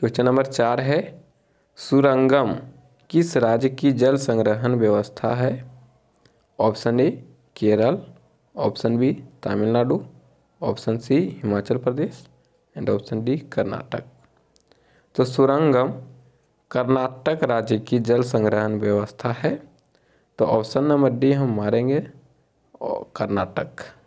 question number चार है सुरंगम किस राज्य की जल संग्रहण व्यवस्था है option A Kerala option B Tamil Nadu option C Himachal Pradesh and option D Karnataka तो सुरंगम कर्नाटक राज्य की जल संग्रहण व्यवस्था है तो ऑप्शन नंबर डी हम मारेंगे कर्नाटक